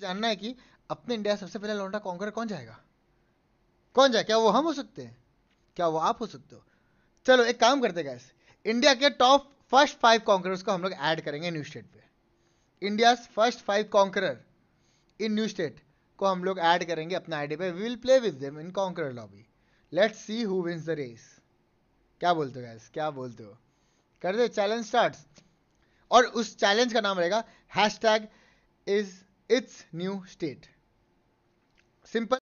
जानना है कि अपने इंडिया सबसे पहले लौंडा कॉन्कर कौन जाएगा कौन जाए क्या वो हम हो सकते हैं क्या वो आप हो सकते हो चलो एक काम करते गैस इंडिया के टॉप फर्स्ट फाइव कॉन्करर्स को हम लोग ऐड करेंगे न्यू स्टेट पे India first five conqueror in new state को हम लोग ऐड करेंगे अपना आईडी पे we will play with them in conqueror lobby let's see who wins the race क्या बोलते हो गैस क्या बोलते हो कर दे चैलेंज स्टार्ट और उस चैलेंज का नाम रहेगा hashtag is its new state. Simple